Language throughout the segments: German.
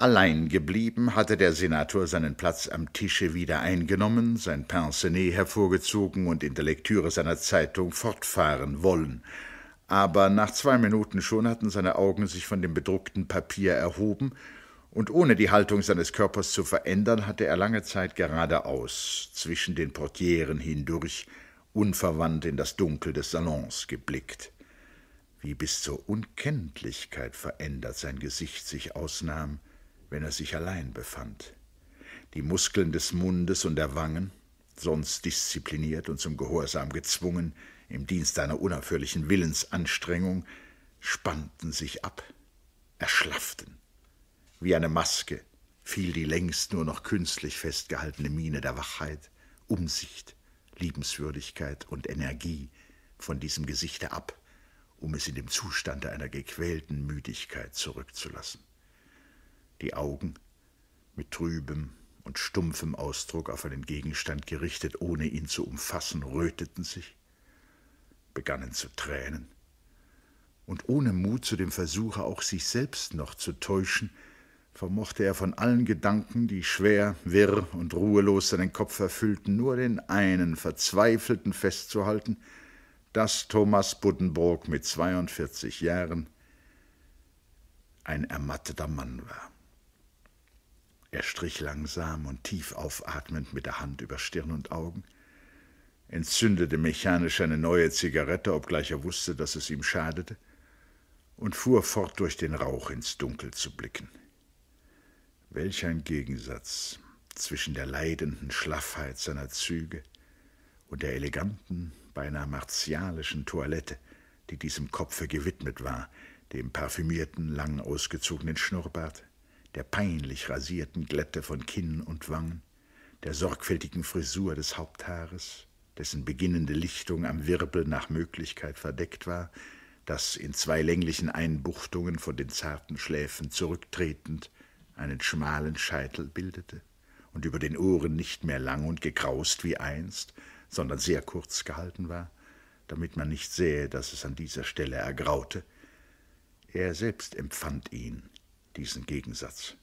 Allein geblieben, hatte der Senator seinen Platz am Tische wieder eingenommen, sein Pincenez hervorgezogen und in der Lektüre seiner Zeitung fortfahren wollen. Aber nach zwei Minuten schon hatten seine Augen sich von dem bedruckten Papier erhoben, und ohne die Haltung seines Körpers zu verändern, hatte er lange Zeit geradeaus, zwischen den Portieren hindurch, unverwandt in das Dunkel des Salons geblickt. Wie bis zur Unkenntlichkeit verändert sein Gesicht sich ausnahm, wenn er sich allein befand. Die Muskeln des Mundes und der Wangen, sonst diszipliniert und zum Gehorsam gezwungen, im Dienst einer unaufhörlichen Willensanstrengung, spannten sich ab, erschlafften. Wie eine Maske fiel die längst nur noch künstlich festgehaltene Miene der Wachheit, Umsicht, Liebenswürdigkeit und Energie von diesem Gesichte ab, um es in dem Zustande einer gequälten Müdigkeit zurückzulassen die Augen mit trübem und stumpfem Ausdruck auf einen Gegenstand gerichtet, ohne ihn zu umfassen, röteten sich, begannen zu tränen, und ohne Mut zu dem Versuche, auch sich selbst noch zu täuschen, vermochte er von allen Gedanken, die schwer, wirr und ruhelos seinen Kopf erfüllten, nur den einen verzweifelten festzuhalten, dass Thomas Buddenbrook mit 42 Jahren ein ermatteter Mann war. Er strich langsam und tief aufatmend mit der Hand über Stirn und Augen, entzündete mechanisch eine neue Zigarette, obgleich er wusste, dass es ihm schadete, und fuhr fort, durch den Rauch ins Dunkel zu blicken. Welch ein Gegensatz zwischen der leidenden Schlaffheit seiner Züge und der eleganten, beinahe martialischen Toilette, die diesem Kopfe gewidmet war, dem parfümierten, lang ausgezogenen Schnurrbart, der peinlich rasierten Glätte von Kinn und Wangen, der sorgfältigen Frisur des Haupthaares, dessen beginnende Lichtung am Wirbel nach Möglichkeit verdeckt war, das in zwei länglichen Einbuchtungen von den zarten Schläfen zurücktretend einen schmalen Scheitel bildete und über den Ohren nicht mehr lang und gekraust wie einst, sondern sehr kurz gehalten war, damit man nicht sähe, dass es an dieser Stelle ergraute. Er selbst empfand ihn diesen Gegensatz.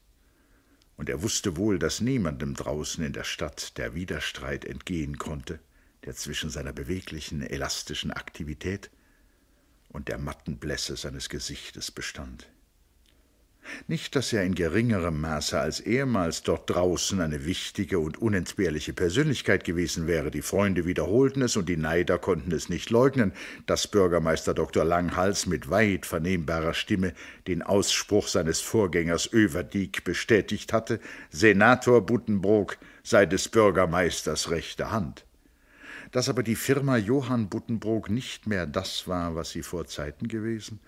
Und er wusste wohl, dass niemandem draußen in der Stadt der Widerstreit entgehen konnte, der zwischen seiner beweglichen, elastischen Aktivität und der matten Blässe seines Gesichtes bestand. Nicht, dass er in geringerem Maße als ehemals dort draußen eine wichtige und unentbehrliche Persönlichkeit gewesen wäre. Die Freunde wiederholten es und die Neider konnten es nicht leugnen, dass Bürgermeister Dr. Langhals mit weit vernehmbarer Stimme den Ausspruch seines Vorgängers Överdiek bestätigt hatte, Senator Buttenbrook sei des Bürgermeisters rechte Hand. Dass aber die Firma Johann Buttenbrook nicht mehr das war, was sie vor Zeiten gewesen,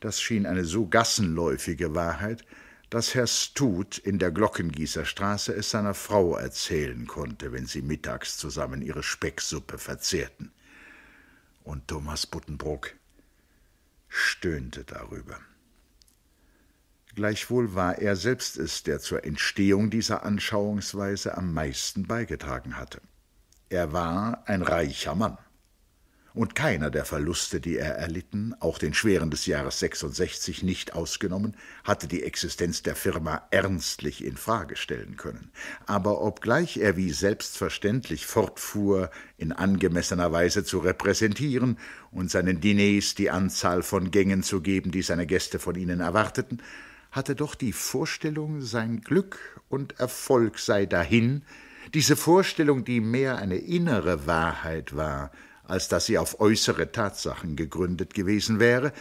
das schien eine so gassenläufige Wahrheit, dass Herr Stut in der Glockengießerstraße es seiner Frau erzählen konnte, wenn sie mittags zusammen ihre Specksuppe verzehrten. Und Thomas Buddenbrook stöhnte darüber. Gleichwohl war er selbst es, der zur Entstehung dieser Anschauungsweise am meisten beigetragen hatte. Er war ein reicher Mann und keiner der Verluste, die er erlitten, auch den schweren des Jahres 66 nicht ausgenommen, hatte die Existenz der Firma ernstlich in Frage stellen können. Aber obgleich er wie selbstverständlich fortfuhr, in angemessener Weise zu repräsentieren und seinen Diners die Anzahl von Gängen zu geben, die seine Gäste von ihnen erwarteten, hatte doch die Vorstellung, sein Glück und Erfolg sei dahin, diese Vorstellung, die mehr eine innere Wahrheit war, als dass sie auf äußere Tatsachen gegründet gewesen wäre,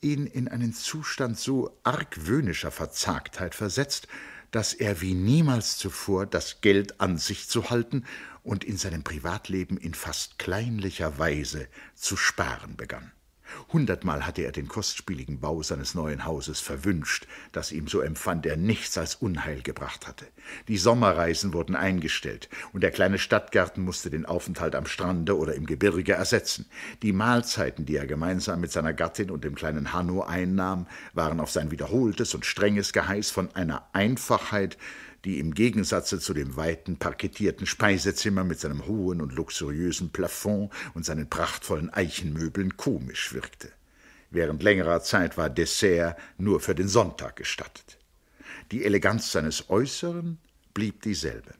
ihn in einen Zustand so argwöhnischer Verzagtheit versetzt, dass er wie niemals zuvor das Geld an sich zu halten und in seinem Privatleben in fast kleinlicher Weise zu sparen begann. Hundertmal hatte er den kostspieligen Bau seines neuen Hauses verwünscht, das ihm, so empfand er, nichts als Unheil gebracht hatte. Die Sommerreisen wurden eingestellt, und der kleine Stadtgarten musste den Aufenthalt am Strande oder im Gebirge ersetzen. Die Mahlzeiten, die er gemeinsam mit seiner Gattin und dem kleinen Hanno einnahm, waren auf sein wiederholtes und strenges Geheiß von einer Einfachheit, die im Gegensatze zu dem weiten, parkettierten Speisezimmer mit seinem hohen und luxuriösen Plafond und seinen prachtvollen Eichenmöbeln komisch wirkte. Während längerer Zeit war Dessert nur für den Sonntag gestattet. Die Eleganz seines Äußeren blieb dieselbe.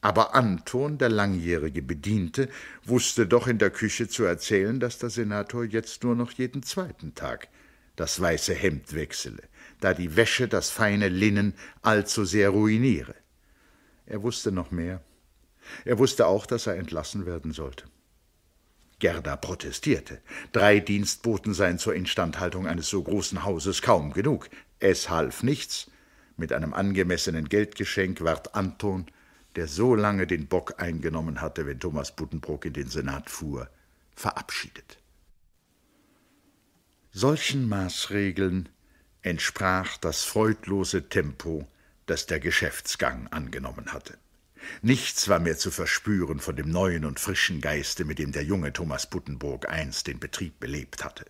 Aber Anton, der langjährige Bediente, wusste doch in der Küche zu erzählen, dass der Senator jetzt nur noch jeden zweiten Tag das weiße Hemd wechsle, da die Wäsche das feine Linnen allzu sehr ruiniere. Er wusste noch mehr. Er wusste auch, dass er entlassen werden sollte. Gerda protestierte. Drei Dienstboten seien zur Instandhaltung eines so großen Hauses kaum genug. Es half nichts. Mit einem angemessenen Geldgeschenk ward Anton, der so lange den Bock eingenommen hatte, wenn Thomas Buddenbrook in den Senat fuhr, verabschiedet. Solchen Maßregeln entsprach das freudlose Tempo, das der Geschäftsgang angenommen hatte. Nichts war mehr zu verspüren von dem neuen und frischen Geiste, mit dem der junge Thomas Puttenburg einst den Betrieb belebt hatte.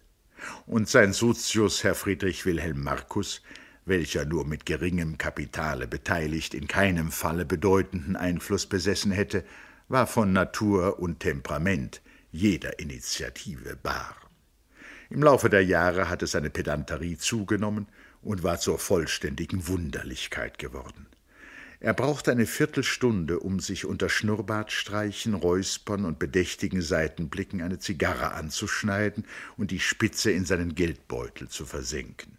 Und sein Sozius, Herr Friedrich Wilhelm Markus, welcher nur mit geringem Kapitale beteiligt in keinem Falle bedeutenden Einfluss besessen hätte, war von Natur und Temperament jeder Initiative bar. Im Laufe der Jahre hatte seine Pedanterie zugenommen und war zur vollständigen Wunderlichkeit geworden. Er brauchte eine Viertelstunde, um sich unter Schnurrbartstreichen, Räuspern und bedächtigen Seitenblicken eine Zigarre anzuschneiden und die Spitze in seinen Geldbeutel zu versenken.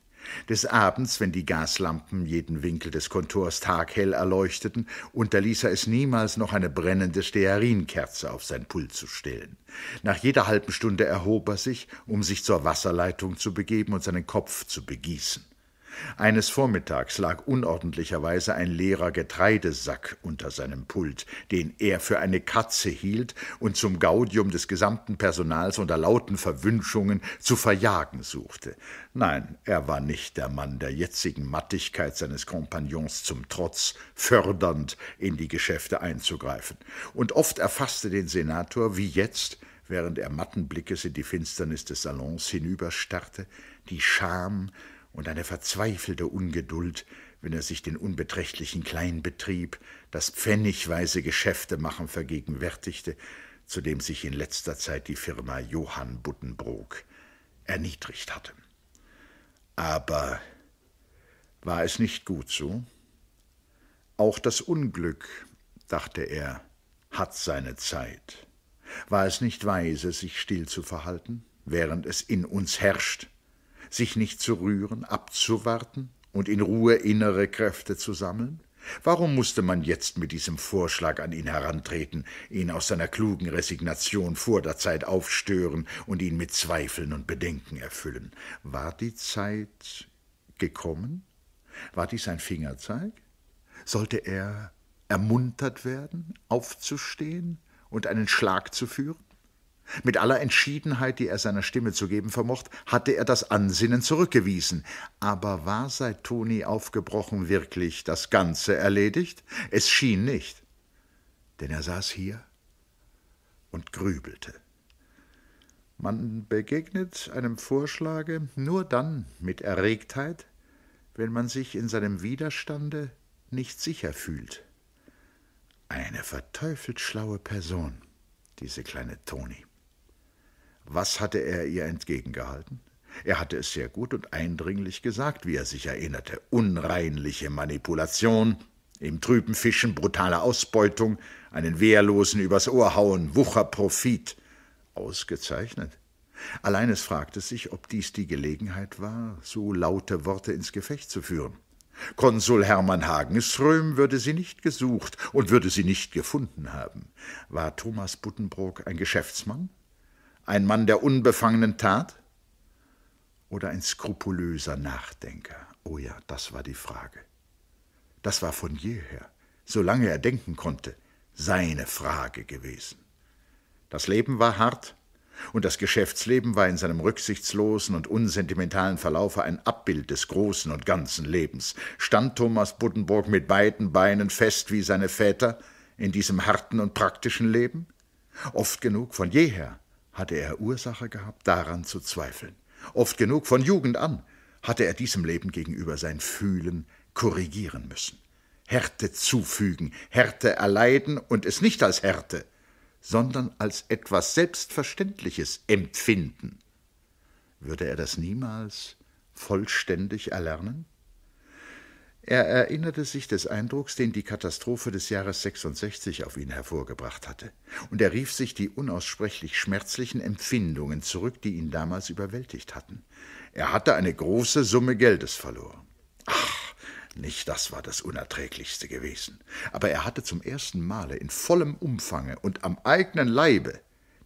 Des Abends, wenn die Gaslampen jeden Winkel des Kontors taghell erleuchteten, unterließ er es niemals, noch eine brennende Stearinkerze auf sein Pult zu stellen. Nach jeder halben Stunde erhob er sich, um sich zur Wasserleitung zu begeben und seinen Kopf zu begießen. Eines Vormittags lag unordentlicherweise ein leerer Getreidesack unter seinem Pult, den er für eine Katze hielt und zum Gaudium des gesamten Personals unter lauten Verwünschungen zu verjagen suchte. Nein, er war nicht der Mann der jetzigen Mattigkeit seines Kompagnons zum Trotz, fördernd in die Geschäfte einzugreifen. Und oft erfasste den Senator, wie jetzt, während er matten Blickes in die Finsternis des Salons hinüberstarrte, die Scham, und eine verzweifelte Ungeduld, wenn er sich den unbeträchtlichen Kleinbetrieb, das pfennigweise Geschäftemachen vergegenwärtigte, zu dem sich in letzter Zeit die Firma Johann Buddenbrook erniedrigt hatte. Aber war es nicht gut so? Auch das Unglück, dachte er, hat seine Zeit. War es nicht weise, sich still zu verhalten, während es in uns herrscht? sich nicht zu rühren, abzuwarten und in Ruhe innere Kräfte zu sammeln? Warum musste man jetzt mit diesem Vorschlag an ihn herantreten, ihn aus seiner klugen Resignation vor der Zeit aufstören und ihn mit Zweifeln und Bedenken erfüllen? War die Zeit gekommen? War dies ein Fingerzeig? Sollte er ermuntert werden, aufzustehen und einen Schlag zu führen? Mit aller Entschiedenheit, die er seiner Stimme zu geben vermocht, hatte er das Ansinnen zurückgewiesen. Aber war seit Toni aufgebrochen wirklich das Ganze erledigt? Es schien nicht. Denn er saß hier und grübelte. Man begegnet einem Vorschlage nur dann mit Erregtheit, wenn man sich in seinem Widerstande nicht sicher fühlt. Eine verteufelt schlaue Person, diese kleine Toni. Was hatte er ihr entgegengehalten? Er hatte es sehr gut und eindringlich gesagt, wie er sich erinnerte. Unreinliche Manipulation, im trüben Fischen brutale Ausbeutung, einen Wehrlosen übers Ohr hauen, Wucherprofit. Ausgezeichnet. Allein es fragte sich, ob dies die Gelegenheit war, so laute Worte ins Gefecht zu führen. Konsul Hermann Hagenström würde sie nicht gesucht und würde sie nicht gefunden haben. War Thomas Buddenbrook ein Geschäftsmann? ein Mann der unbefangenen Tat oder ein skrupulöser Nachdenker? Oh ja, das war die Frage. Das war von jeher, solange er denken konnte, seine Frage gewesen. Das Leben war hart, und das Geschäftsleben war in seinem rücksichtslosen und unsentimentalen Verlaufe ein Abbild des großen und ganzen Lebens. Stand Thomas Buddenburg mit beiden Beinen fest wie seine Väter in diesem harten und praktischen Leben? Oft genug von jeher hatte er Ursache gehabt, daran zu zweifeln. Oft genug von Jugend an hatte er diesem Leben gegenüber sein Fühlen korrigieren müssen, Härte zufügen, Härte erleiden und es nicht als Härte, sondern als etwas Selbstverständliches empfinden. Würde er das niemals vollständig erlernen? Er erinnerte sich des Eindrucks, den die Katastrophe des Jahres 66 auf ihn hervorgebracht hatte, und er rief sich die unaussprechlich schmerzlichen Empfindungen zurück, die ihn damals überwältigt hatten. Er hatte eine große Summe Geldes verloren. Ach, nicht das war das Unerträglichste gewesen, aber er hatte zum ersten Male in vollem Umfange und am eigenen Leibe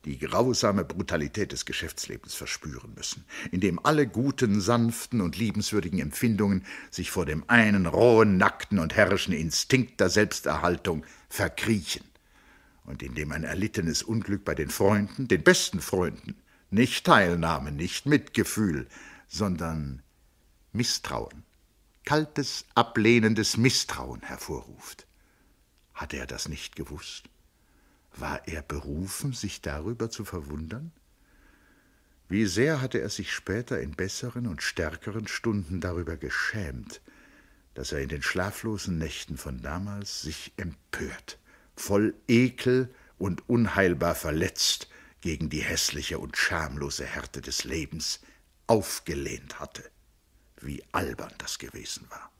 die grausame Brutalität des Geschäftslebens verspüren müssen, in dem alle guten, sanften und liebenswürdigen Empfindungen sich vor dem einen rohen, nackten und herrischen Instinkt der Selbsterhaltung verkriechen und in dem ein erlittenes Unglück bei den Freunden, den besten Freunden, nicht Teilnahme, nicht Mitgefühl, sondern Misstrauen, kaltes, ablehnendes Misstrauen hervorruft. Hatte er das nicht gewusst? War er berufen, sich darüber zu verwundern? Wie sehr hatte er sich später in besseren und stärkeren Stunden darüber geschämt, dass er in den schlaflosen Nächten von damals sich empört, voll Ekel und unheilbar verletzt gegen die hässliche und schamlose Härte des Lebens aufgelehnt hatte. Wie albern das gewesen war.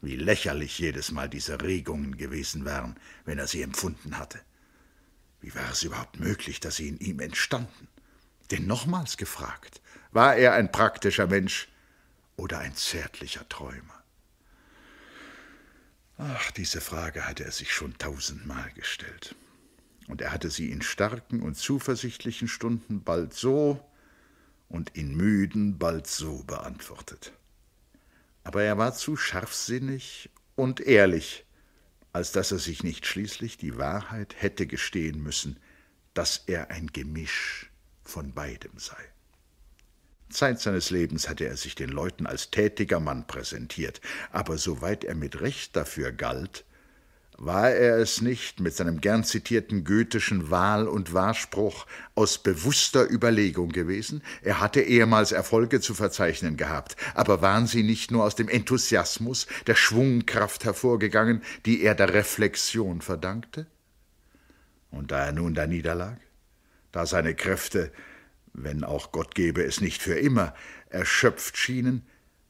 Wie lächerlich jedes Mal diese Regungen gewesen wären, wenn er sie empfunden hatte. Wie war es überhaupt möglich, dass sie in ihm entstanden? Denn nochmals gefragt, war er ein praktischer Mensch oder ein zärtlicher Träumer? Ach, diese Frage hatte er sich schon tausendmal gestellt. Und er hatte sie in starken und zuversichtlichen Stunden bald so und in müden bald so beantwortet. Aber er war zu scharfsinnig und ehrlich, als dass er sich nicht schließlich die Wahrheit hätte gestehen müssen, dass er ein Gemisch von beidem sei. Zeit seines Lebens hatte er sich den Leuten als tätiger Mann präsentiert, aber soweit er mit Recht dafür galt, war er es nicht mit seinem gern zitierten goethischen Wahl- und Wahrspruch aus bewusster Überlegung gewesen? Er hatte ehemals Erfolge zu verzeichnen gehabt, aber waren sie nicht nur aus dem Enthusiasmus, der Schwungkraft hervorgegangen, die er der Reflexion verdankte? Und da er nun da niederlag, da seine Kräfte, wenn auch Gott gebe es nicht für immer, erschöpft schienen,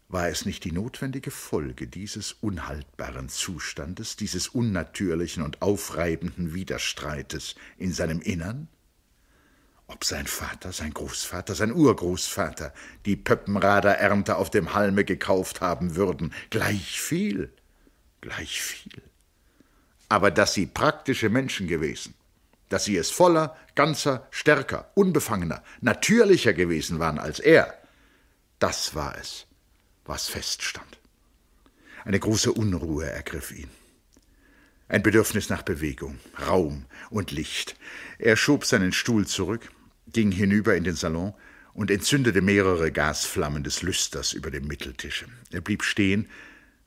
war es nicht die notwendige Folge dieses unhaltbaren Zustandes, dieses unnatürlichen und aufreibenden Widerstreites in seinem Innern? Ob sein Vater, sein Großvater, sein Urgroßvater die Pöppenrader Ernte auf dem Halme gekauft haben würden, gleich viel, gleich viel. Aber dass sie praktische Menschen gewesen, dass sie es voller, ganzer, stärker, unbefangener, natürlicher gewesen waren als er, das war es, was feststand. Eine große Unruhe ergriff ihn. Ein Bedürfnis nach Bewegung, Raum und Licht. Er schob seinen Stuhl zurück, ging hinüber in den Salon und entzündete mehrere Gasflammen des Lüsters über dem Mitteltische. Er blieb stehen,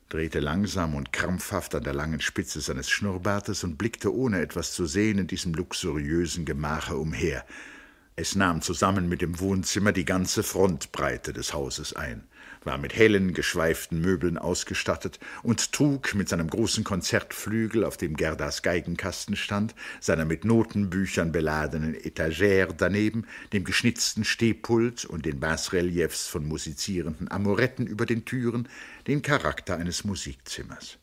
drehte langsam und krampfhaft an der langen Spitze seines Schnurrbartes und blickte, ohne etwas zu sehen, in diesem luxuriösen Gemache umher. Es nahm zusammen mit dem Wohnzimmer die ganze Frontbreite des Hauses ein, war mit hellen, geschweiften Möbeln ausgestattet und trug mit seinem großen Konzertflügel, auf dem Gerdas Geigenkasten stand, seiner mit Notenbüchern beladenen Etagere daneben, dem geschnitzten Stehpult und den Basreliefs von musizierenden Amoretten über den Türen, den Charakter eines Musikzimmers.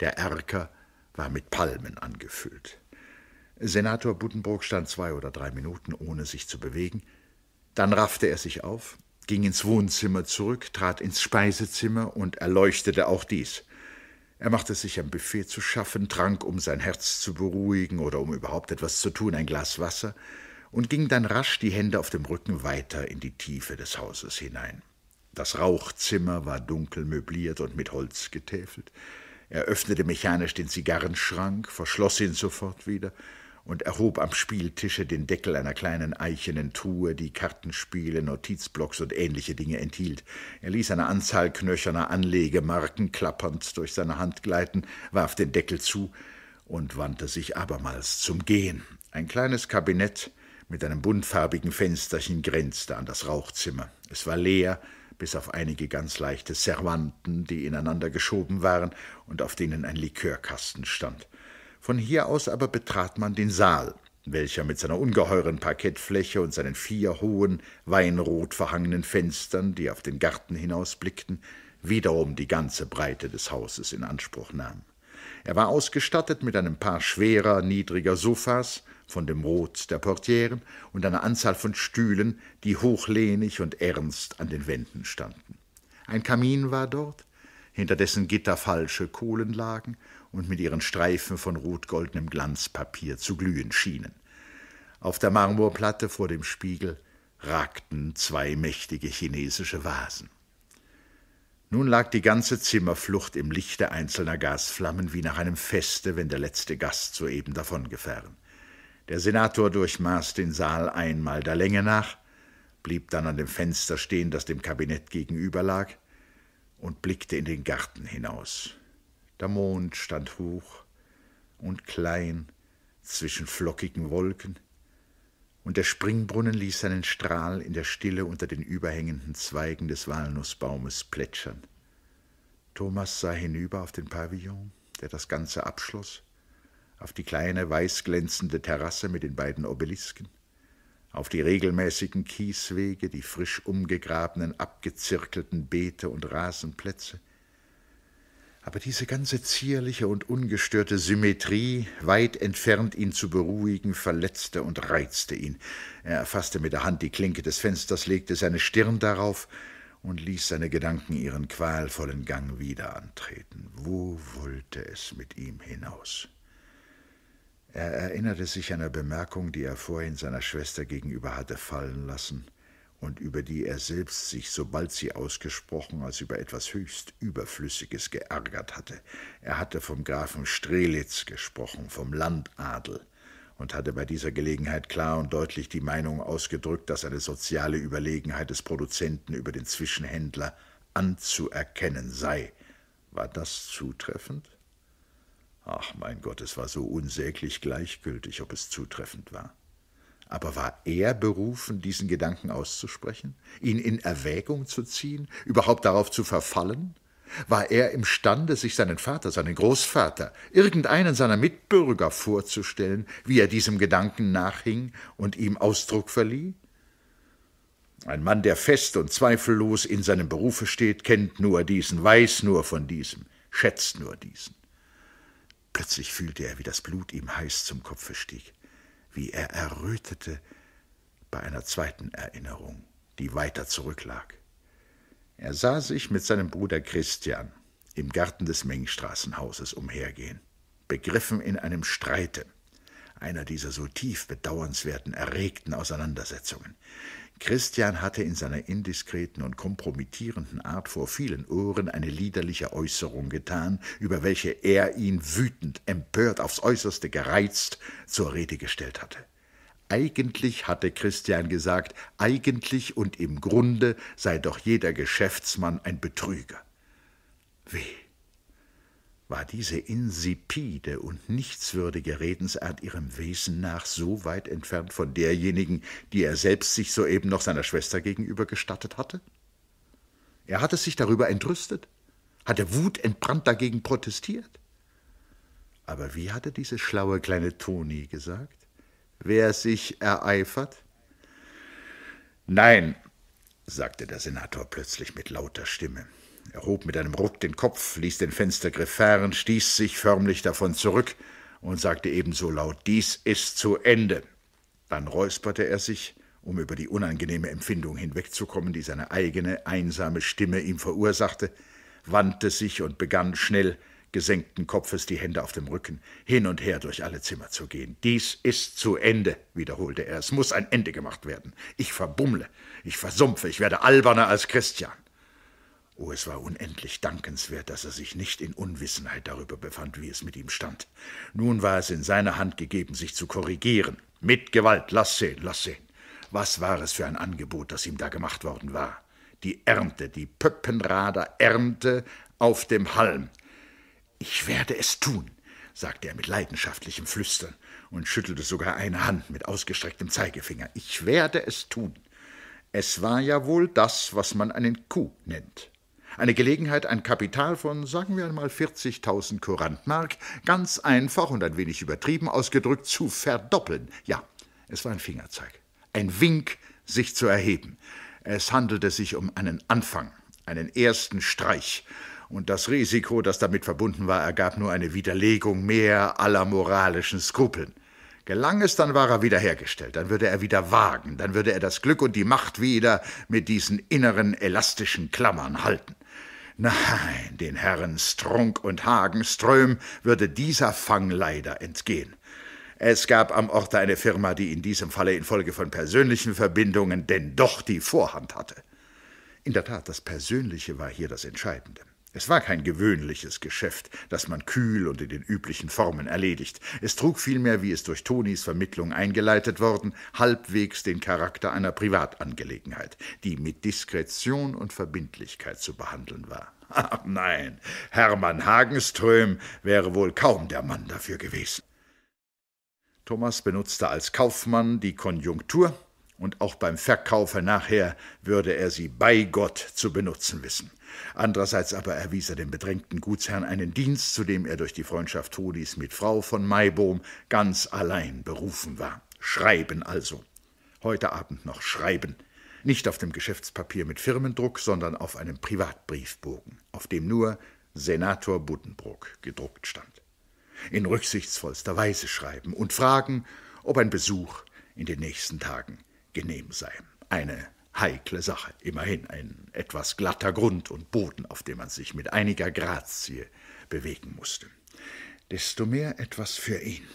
Der Erker war mit Palmen angefüllt. Senator Buddenbrook stand zwei oder drei Minuten, ohne sich zu bewegen. Dann raffte er sich auf, ging ins Wohnzimmer zurück, trat ins Speisezimmer und erleuchtete auch dies. Er machte sich am Buffet zu schaffen, trank, um sein Herz zu beruhigen oder um überhaupt etwas zu tun, ein Glas Wasser und ging dann rasch die Hände auf dem Rücken weiter in die Tiefe des Hauses hinein. Das Rauchzimmer war dunkel möbliert und mit Holz getäfelt. Er öffnete mechanisch den Zigarrenschrank, verschloss ihn sofort wieder und erhob am Spieltische den Deckel einer kleinen eichenen Truhe, die Kartenspiele, Notizblocks und ähnliche Dinge enthielt. Er ließ eine Anzahl knöcherner Anlegemarken klappernd durch seine Hand gleiten, warf den Deckel zu und wandte sich abermals zum Gehen. Ein kleines Kabinett mit einem buntfarbigen Fensterchen grenzte an das Rauchzimmer. Es war leer, bis auf einige ganz leichte Servanten, die ineinander geschoben waren und auf denen ein Likörkasten stand. Von hier aus aber betrat man den Saal, welcher mit seiner ungeheuren Parkettfläche und seinen vier hohen, weinrot verhangenen Fenstern, die auf den Garten hinausblickten, wiederum die ganze Breite des Hauses in Anspruch nahm. Er war ausgestattet mit einem paar schwerer, niedriger Sofas, von dem Rot der Portieren und einer Anzahl von Stühlen, die hochlehnig und ernst an den Wänden standen. Ein Kamin war dort, hinter dessen Gitter falsche Kohlen lagen, und mit ihren Streifen von rotgoldenem Glanzpapier zu glühen schienen. Auf der Marmorplatte vor dem Spiegel ragten zwei mächtige chinesische Vasen. Nun lag die ganze Zimmerflucht im Lichte einzelner Gasflammen wie nach einem Feste, wenn der letzte Gast soeben davongefahren. Der Senator durchmaß den Saal einmal der Länge nach, blieb dann an dem Fenster stehen, das dem Kabinett gegenüber lag, und blickte in den Garten hinaus. Der Mond stand hoch und klein zwischen flockigen Wolken, und der Springbrunnen ließ seinen Strahl in der Stille unter den überhängenden Zweigen des Walnussbaumes plätschern. Thomas sah hinüber auf den Pavillon, der das Ganze abschloss, auf die kleine weißglänzende Terrasse mit den beiden Obelisken, auf die regelmäßigen Kieswege, die frisch umgegrabenen, abgezirkelten Beete und Rasenplätze, aber diese ganze zierliche und ungestörte Symmetrie, weit entfernt ihn zu beruhigen, verletzte und reizte ihn. Er erfaßte mit der Hand die Klinke des Fensters, legte seine Stirn darauf und ließ seine Gedanken ihren qualvollen Gang wieder antreten. Wo wollte es mit ihm hinaus? Er erinnerte sich einer Bemerkung, die er vorhin seiner Schwester gegenüber hatte fallen lassen – und über die er selbst sich, sobald sie ausgesprochen, als über etwas höchst Überflüssiges geärgert hatte. Er hatte vom Grafen Strelitz gesprochen, vom Landadel, und hatte bei dieser Gelegenheit klar und deutlich die Meinung ausgedrückt, dass eine soziale Überlegenheit des Produzenten über den Zwischenhändler anzuerkennen sei. War das zutreffend? Ach mein Gott, es war so unsäglich gleichgültig, ob es zutreffend war. Aber war er berufen, diesen Gedanken auszusprechen, ihn in Erwägung zu ziehen, überhaupt darauf zu verfallen? War er imstande, sich seinen Vater, seinen Großvater, irgendeinen seiner Mitbürger vorzustellen, wie er diesem Gedanken nachhing und ihm Ausdruck verlieh? Ein Mann, der fest und zweifellos in seinem Berufe steht, kennt nur diesen, weiß nur von diesem, schätzt nur diesen. Plötzlich fühlte er, wie das Blut ihm heiß zum Kopfe stieg wie er errötete bei einer zweiten Erinnerung, die weiter zurücklag. Er sah sich mit seinem Bruder Christian im Garten des Mengstraßenhauses umhergehen, begriffen in einem Streite, einer dieser so tief bedauernswerten, erregten Auseinandersetzungen. Christian hatte in seiner indiskreten und kompromittierenden Art vor vielen Ohren eine liederliche Äußerung getan, über welche er ihn wütend, empört, aufs äußerste gereizt zur Rede gestellt hatte. Eigentlich hatte Christian gesagt, eigentlich und im Grunde sei doch jeder Geschäftsmann ein Betrüger. Weh, war diese insipide und nichtswürdige Redensart ihrem Wesen nach so weit entfernt von derjenigen, die er selbst sich soeben noch seiner Schwester gegenüber gestattet hatte? Er hatte sich darüber entrüstet, hatte wutentbrannt dagegen protestiert. Aber wie hatte diese schlaue kleine Toni gesagt? Wer sich ereifert? Nein, sagte der Senator plötzlich mit lauter Stimme. Er hob mit einem Ruck den Kopf, ließ den Fenstergriff fahren, stieß sich förmlich davon zurück und sagte ebenso laut: Dies ist zu Ende. Dann räusperte er sich, um über die unangenehme Empfindung hinwegzukommen, die seine eigene, einsame Stimme ihm verursachte, wandte sich und begann schnell, gesenkten Kopfes die Hände auf dem Rücken, hin und her durch alle Zimmer zu gehen. Dies ist zu Ende, wiederholte er. Es muss ein Ende gemacht werden. Ich verbummle, ich versumpfe, ich werde alberner als Christian. Oh, es war unendlich dankenswert, dass er sich nicht in Unwissenheit darüber befand, wie es mit ihm stand. Nun war es in seiner Hand gegeben, sich zu korrigieren. Mit Gewalt, lass sehen, lass sehen. Was war es für ein Angebot, das ihm da gemacht worden war? Die Ernte, die Pöppenrader Ernte auf dem Halm. Ich werde es tun, sagte er mit leidenschaftlichem Flüstern und schüttelte sogar eine Hand mit ausgestrecktem Zeigefinger. Ich werde es tun. Es war ja wohl das, was man einen Kuh nennt. Eine Gelegenheit, ein Kapital von, sagen wir einmal, 40.000 Kurantmark, ganz einfach und ein wenig übertrieben ausgedrückt, zu verdoppeln. Ja, es war ein Fingerzeig, ein Wink, sich zu erheben. Es handelte sich um einen Anfang, einen ersten Streich. Und das Risiko, das damit verbunden war, ergab nur eine Widerlegung mehr aller moralischen Skrupeln. Gelang es, dann war er wiederhergestellt, dann würde er wieder wagen, dann würde er das Glück und die Macht wieder mit diesen inneren elastischen Klammern halten. Nein, den Herren Strunk und Hagenström würde dieser Fang leider entgehen. Es gab am Orte eine Firma, die in diesem Falle infolge von persönlichen Verbindungen denn doch die Vorhand hatte. In der Tat, das Persönliche war hier das Entscheidende. Es war kein gewöhnliches Geschäft, das man kühl und in den üblichen Formen erledigt. Es trug vielmehr, wie es durch Tonis Vermittlung eingeleitet worden, halbwegs den Charakter einer Privatangelegenheit, die mit Diskretion und Verbindlichkeit zu behandeln war. Ach nein, Hermann Hagenström wäre wohl kaum der Mann dafür gewesen. Thomas benutzte als Kaufmann die Konjunktur und auch beim Verkaufe nachher würde er sie bei Gott zu benutzen wissen. Andererseits aber erwies er dem bedrängten Gutsherrn einen Dienst, zu dem er durch die Freundschaft Todis mit Frau von Maibohm ganz allein berufen war. Schreiben also. Heute Abend noch schreiben. Nicht auf dem Geschäftspapier mit Firmendruck, sondern auf einem Privatbriefbogen, auf dem nur Senator Buddenbrook gedruckt stand. In rücksichtsvollster Weise schreiben und fragen, ob ein Besuch in den nächsten Tagen angenehm sei. Eine heikle Sache, immerhin ein etwas glatter Grund und Boden, auf dem man sich mit einiger Grazie bewegen musste. Desto mehr etwas für ihn.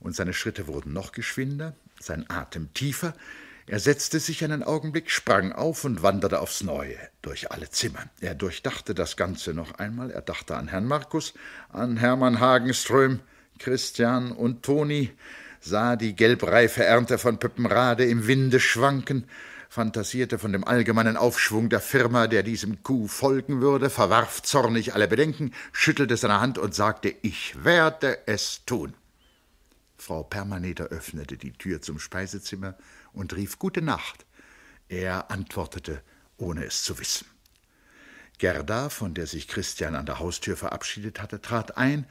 Und seine Schritte wurden noch geschwinder, sein Atem tiefer, er setzte sich einen Augenblick, sprang auf und wanderte aufs Neue durch alle Zimmer. Er durchdachte das Ganze noch einmal. Er dachte an Herrn Markus, an Hermann Hagenström, Christian und Toni sah die gelbreife Ernte von Pöppenrade im Winde schwanken, fantasierte von dem allgemeinen Aufschwung der Firma, der diesem Coup folgen würde, verwarf zornig alle Bedenken, schüttelte seine Hand und sagte, ich werde es tun. Frau Permaneter öffnete die Tür zum Speisezimmer und rief Gute Nacht. Er antwortete, ohne es zu wissen. Gerda, von der sich Christian an der Haustür verabschiedet hatte, trat ein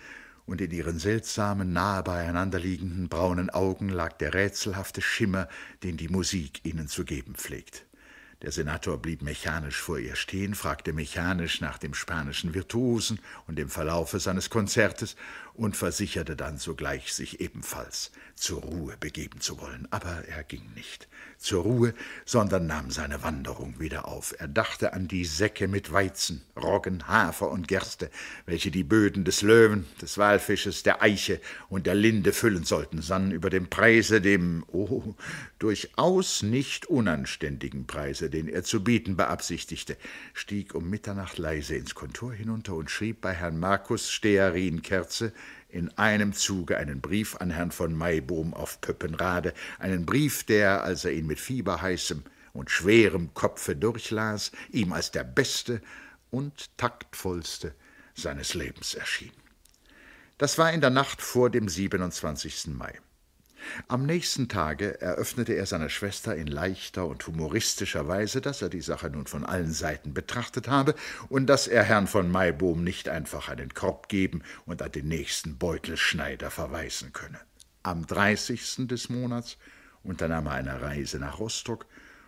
und in ihren seltsamen, nahe beieinander liegenden braunen Augen lag der rätselhafte Schimmer, den die Musik ihnen zu geben pflegt. Der Senator blieb mechanisch vor ihr stehen, fragte mechanisch nach dem spanischen Virtuosen und dem Verlaufe seines Konzertes und versicherte dann sogleich, sich ebenfalls zur Ruhe begeben zu wollen. Aber er ging nicht zur Ruhe, sondern nahm seine Wanderung wieder auf. Er dachte an die Säcke mit Weizen, Roggen, Hafer und Gerste, welche die Böden des Löwen, des Walfisches, der Eiche und der Linde füllen sollten, sann über dem Preise, dem, oh, durchaus nicht unanständigen Preise, den er zu bieten beabsichtigte, stieg um Mitternacht leise ins Kontor hinunter und schrieb bei Herrn Markus Stearin Kerze in einem Zuge einen Brief an Herrn von Maibohm auf Köppenrade, einen Brief, der, als er ihn mit fieberheißem und schwerem Kopfe durchlas, ihm als der beste und taktvollste seines Lebens erschien. Das war in der Nacht vor dem 27. Mai. Am nächsten Tage eröffnete er seiner Schwester in leichter und humoristischer Weise, dass er die Sache nun von allen Seiten betrachtet habe und dass er Herrn von Maibohm nicht einfach einen Korb geben und an den nächsten Beutelschneider verweisen könne. Am 30. des Monats unternahm er eine Reise nach Rostock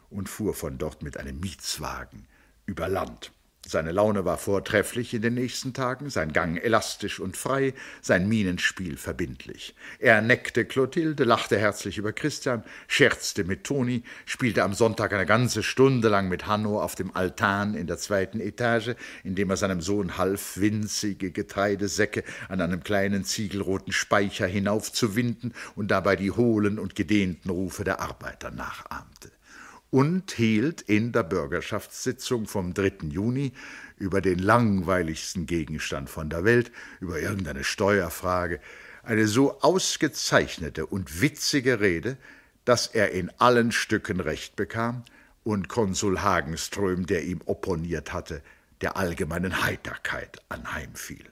und fuhr von dort mit einem Mietswagen über Land. Seine Laune war vortrefflich in den nächsten Tagen, sein Gang elastisch und frei, sein Mienenspiel verbindlich. Er neckte Clotilde, lachte herzlich über Christian, scherzte mit Toni, spielte am Sonntag eine ganze Stunde lang mit Hanno auf dem Altan in der zweiten Etage, indem er seinem Sohn half, winzige Getreidesäcke an einem kleinen ziegelroten Speicher hinaufzuwinden und dabei die hohlen und gedehnten Rufe der Arbeiter nachahmte und hielt in der Bürgerschaftssitzung vom 3. Juni über den langweiligsten Gegenstand von der Welt, über irgendeine Steuerfrage, eine so ausgezeichnete und witzige Rede, dass er in allen Stücken Recht bekam und Konsul Hagenström, der ihm opponiert hatte, der allgemeinen Heiterkeit anheimfiel.